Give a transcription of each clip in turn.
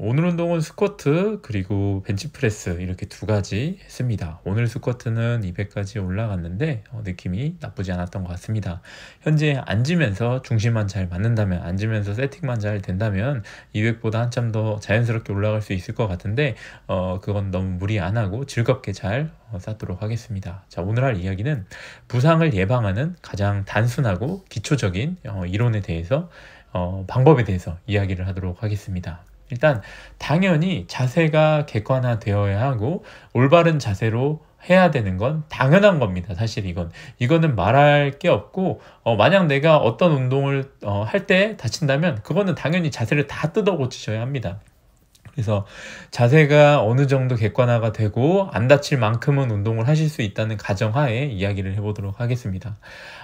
오늘 운동은 스쿼트 그리고 벤치프레스 이렇게 두 가지 했습니다. 오늘 스쿼트는 200까지 올라갔는데 어, 느낌이 나쁘지 않았던 것 같습니다. 현재 앉으면서 중심만 잘 맞는다면 앉으면서 세팅만 잘 된다면 200보다 한참 더 자연스럽게 올라갈 수 있을 것 같은데 어, 그건 너무 무리 안 하고 즐겁게 잘 어, 쌓도록 하겠습니다. 자 오늘 할 이야기는 부상을 예방하는 가장 단순하고 기초적인 어, 이론에 대해서 어, 방법에 대해서 이야기를 하도록 하겠습니다. 일단 당연히 자세가 객관화되어야 하고 올바른 자세로 해야 되는 건 당연한 겁니다. 사실 이건 이거는 말할 게 없고 어, 만약 내가 어떤 운동을 어, 할 때 다친다면 그거는 당연히 자세를 다 뜯어 고치셔야 합니다. 그래서 자세가 어느 정도 객관화가 되고 안 다칠 만큼은 운동을 하실 수 있다는 가정하에 이야기를 해보도록 하겠습니다.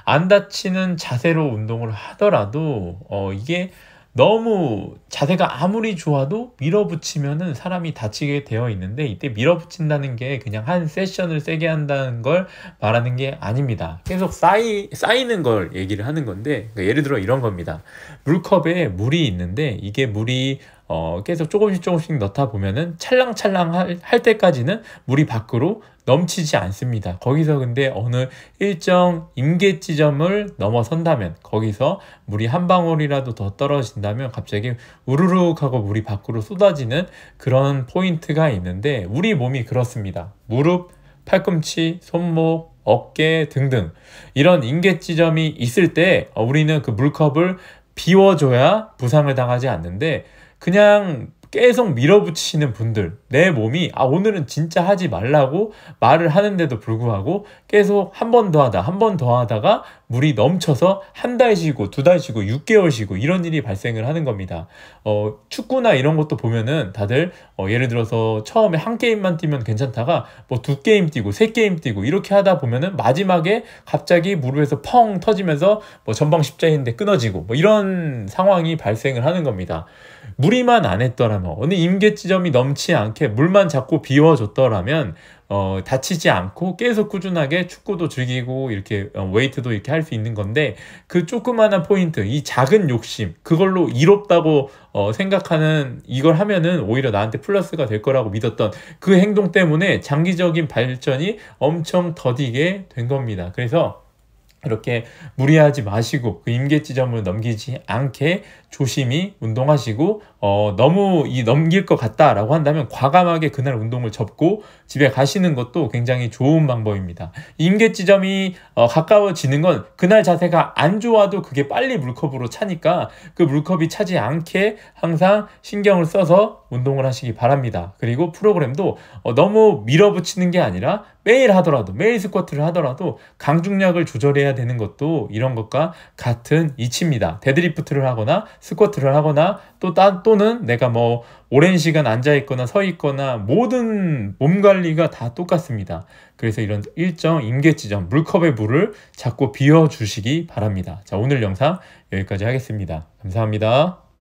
안 다치는 자세로 운동을 하더라도 어, 이게 너무 자세가 아무리 좋아도 밀어붙이면은 사람이 다치게 되어 있는데 이때 밀어붙인다는 게 그냥 한 세션을 세게 한다는 걸 말하는 게 아닙니다. 계속 쌓이, 쌓이는 걸 얘기를 하는 건데 그러니까 예를 들어 이런 겁니다. 물컵에 물이 있는데 이게 물이 어, 계속 조금씩 조금씩 넣다 보면은 찰랑찰랑 할, 할 때까지는 물이 밖으로 넘치지 않습니다. 거기서 근데 어느 일정 임계 지점을 넘어선다면 거기서 물이 한 방울이라도 더 떨어진다면 갑자기 우르륵하고 물이 밖으로 쏟아지는 그런 포인트가 있는데 우리 몸이 그렇습니다. 무릎, 팔꿈치, 손목, 어깨 등등 이런 임계 지점이 있을 때 우리는 그 물컵을 비워줘야 부상을 당하지 않는데 그냥 계속 밀어붙이는 분들, 내 몸이 아 오늘은 진짜 하지 말라고 말을 하는데도 불구하고 계속 한 번 더 하다, 한 번 더 하다가 물이 넘쳐서 한 달 쉬고 두 달 쉬고 6개월 쉬고 이런 일이 발생을 하는 겁니다. 어, 축구나 이런 것도 보면은 다들 어, 예를 들어서 처음에 한 게임만 뛰면 괜찮다가 뭐 두 게임 뛰고 세 게임 뛰고 이렇게 하다 보면은 마지막에 갑자기 무릎에서 펑 터지면서 뭐 전방 십자인대 끊어지고 뭐 이런 상황이 발생을 하는 겁니다. 무리만 안 했더라면 장어. 어느 임계 지점이 넘지 않게 물만 자꾸 비워줬더라면 어, 다치지 않고 계속 꾸준하게 축구도 즐기고 이렇게 어, 웨이트도 이렇게 할 수 있는 건데 그 조그마한 포인트 이 작은 욕심 그걸로 이롭다고 어, 생각하는 이걸 하면은 오히려 나한테 플러스가 될 거라고 믿었던 그 행동 때문에 장기적인 발전이 엄청 더디게 된 겁니다. 그래서 이렇게 무리하지 마시고 그 임계 지점을 넘기지 않게 조심히 운동하시고 어 너무 이 넘길 것 같다라고 한다면 과감하게 그날 운동을 접고 집에 가시는 것도 굉장히 좋은 방법입니다. 임계 지점이 어 가까워지는 건 그날 자세가 안 좋아도 그게 빨리 물컵으로 차니까 그 물컵이 차지 않게 항상 신경을 써서 운동을 하시기 바랍니다. 그리고 프로그램도 어 너무 밀어붙이는 게 아니라 매일 하더라도 매일 스쿼트를 하더라도 강중량을 조절해야 되는 것도 이런 것과 같은 이치입니다. 데드리프트를 하거나 스쿼트를 하거나 또 따, 또는 내가 뭐 오랜 시간 앉아 있거나 서 있거나 모든 몸 관리가 다 똑같습니다. 그래서 이런 일정 임계 지점 물컵의 물을 자꾸 비워 주시기 바랍니다. 자, 오늘 영상 여기까지 하겠습니다. 감사합니다.